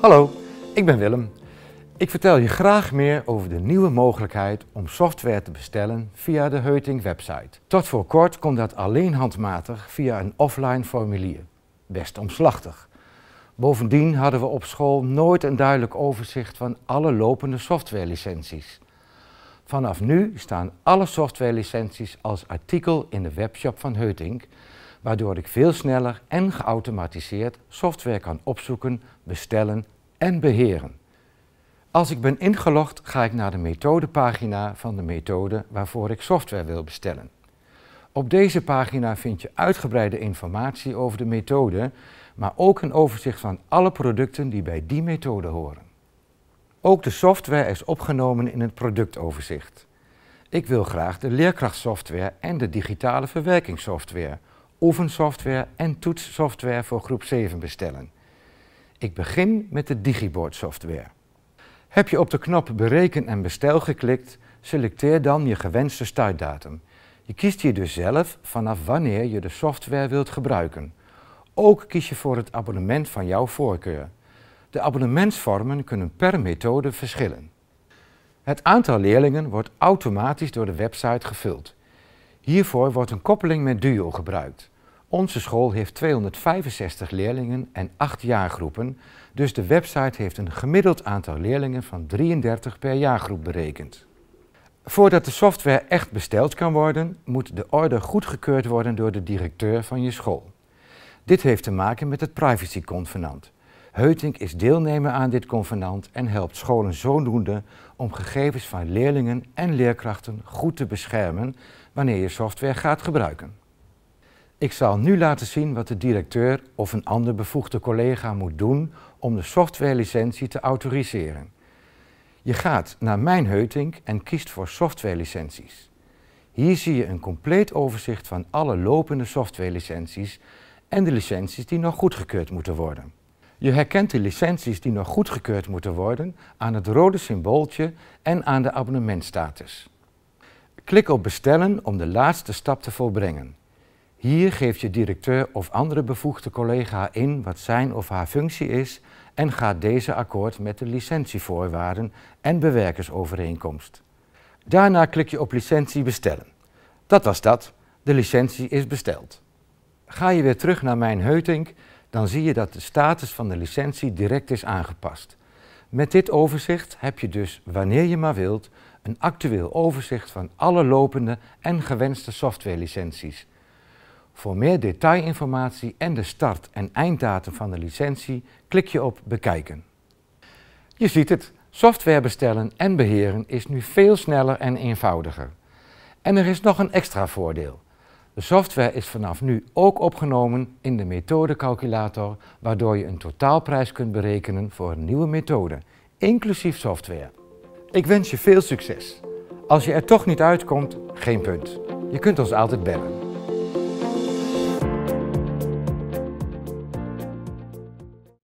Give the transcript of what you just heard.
Hallo, ik ben Willem. Ik vertel je graag meer over de nieuwe mogelijkheid om software te bestellen via de Heutink website. Tot voor kort kon dat alleen handmatig via een offline formulier. Best omslachtig. Bovendien hadden we op school nooit een duidelijk overzicht van alle lopende softwarelicenties. Vanaf nu staan alle softwarelicenties als artikel in de webshop van Heutink, waardoor ik veel sneller en geautomatiseerd software kan opzoeken, bestellen en beheren. Als ik ben ingelogd, ga ik naar de methodepagina van de methode waarvoor ik software wil bestellen. Op deze pagina vind je uitgebreide informatie over de methode, maar ook een overzicht van alle producten die bij die methode horen. Ook de software is opgenomen in het productoverzicht. Ik wil graag de leerkrachtsoftware en de digitale verwerkingssoftware oefensoftware en toetssoftware voor groep 7 bestellen. Ik begin met de Digiboard software. Heb je op de knop Bereken en Bestel geklikt, selecteer dan je gewenste startdatum. Je kiest hier dus zelf vanaf wanneer je de software wilt gebruiken. Ook kies je voor het abonnement van jouw voorkeur. De abonnementsvormen kunnen per methode verschillen. Het aantal leerlingen wordt automatisch door de website gevuld. Hiervoor wordt een koppeling met DUO gebruikt. Onze school heeft 265 leerlingen en 8 jaargroepen, dus de website heeft een gemiddeld aantal leerlingen van 33 per jaargroep berekend. Voordat de software echt besteld kan worden, moet de order goedgekeurd worden door de directeur van je school. Dit heeft te maken met het privacyconvenant. Heutink is deelnemer aan dit convenant en helpt scholen zodoende om gegevens van leerlingen en leerkrachten goed te beschermen wanneer je software gaat gebruiken. Ik zal nu laten zien wat de directeur of een ander bevoegde collega moet doen om de softwarelicentie te autoriseren. Je gaat naar Mijn Heutink en kiest voor softwarelicenties. Hier zie je een compleet overzicht van alle lopende softwarelicenties en de licenties die nog goedgekeurd moeten worden. Je herkent de licenties die nog goedgekeurd moeten worden aan het rode symbooltje en aan de abonnementstatus. Klik op bestellen om de laatste stap te volbrengen. Hier geeft je directeur of andere bevoegde collega in wat zijn of haar functie is en gaat deze akkoord met de licentievoorwaarden en bewerkersovereenkomst. Daarna klik je op licentie bestellen. Dat was dat, de licentie is besteld. Ga je weer terug naar Mijn Heutink dan zie je dat de status van de licentie direct is aangepast. Met dit overzicht heb je dus, wanneer je maar wilt, een actueel overzicht van alle lopende en gewenste softwarelicenties. Voor meer detailinformatie en de start- en einddatum van de licentie klik je op Bekijken. Je ziet het, software bestellen en beheren is nu veel sneller en eenvoudiger. En er is nog een extra voordeel. De software is vanaf nu ook opgenomen in de methodecalculator, waardoor je een totaalprijs kunt berekenen voor een nieuwe methode, inclusief software. Ik wens je veel succes. Als je er toch niet uitkomt, geen punt. Je kunt ons altijd bellen.